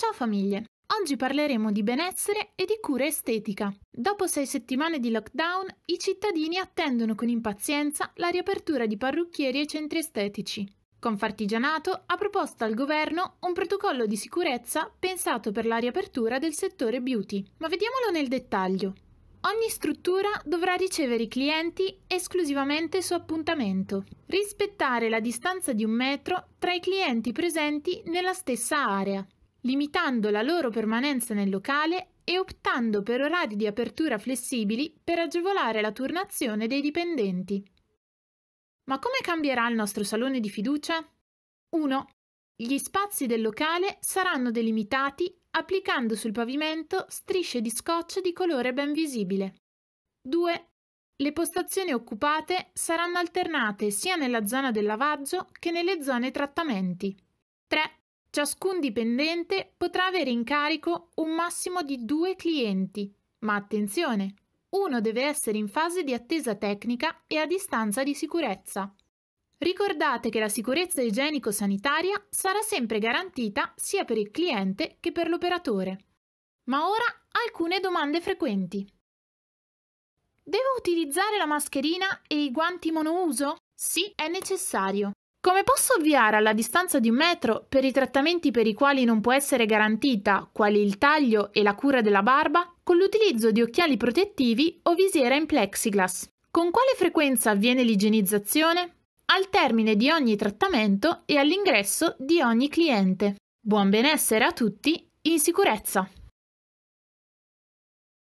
Ciao famiglie! Oggi parleremo di benessere e di cura estetica. Dopo sei settimane di lockdown, i cittadini attendono con impazienza la riapertura di parrucchieri e centri estetici. Confartigianato ha proposto al governo un protocollo di sicurezza pensato per la riapertura del settore beauty, ma vediamolo nel dettaglio. Ogni struttura dovrà ricevere i clienti esclusivamente su appuntamento. Rispettare la distanza di un metro tra i clienti presenti nella stessa area limitando la loro permanenza nel locale e optando per orari di apertura flessibili per agevolare la turnazione dei dipendenti. Ma come cambierà il nostro salone di fiducia? 1. Gli spazi del locale saranno delimitati applicando sul pavimento strisce di scotch di colore ben visibile. 2. Le postazioni occupate saranno alternate sia nella zona del lavaggio che nelle zone trattamenti. 3. Ciascun dipendente potrà avere in carico un massimo di due clienti, ma attenzione, uno deve essere in fase di attesa tecnica e a distanza di sicurezza. Ricordate che la sicurezza igienico-sanitaria sarà sempre garantita sia per il cliente che per l'operatore. Ma ora alcune domande frequenti. Devo utilizzare la mascherina e i guanti monouso? Sì, è necessario. Come posso avviare alla distanza di un metro per i trattamenti per i quali non può essere garantita, quali il taglio e la cura della barba, con l'utilizzo di occhiali protettivi o visiera in plexiglass? Con quale frequenza avviene l'igienizzazione? Al termine di ogni trattamento e all'ingresso di ogni cliente. Buon benessere a tutti, in sicurezza!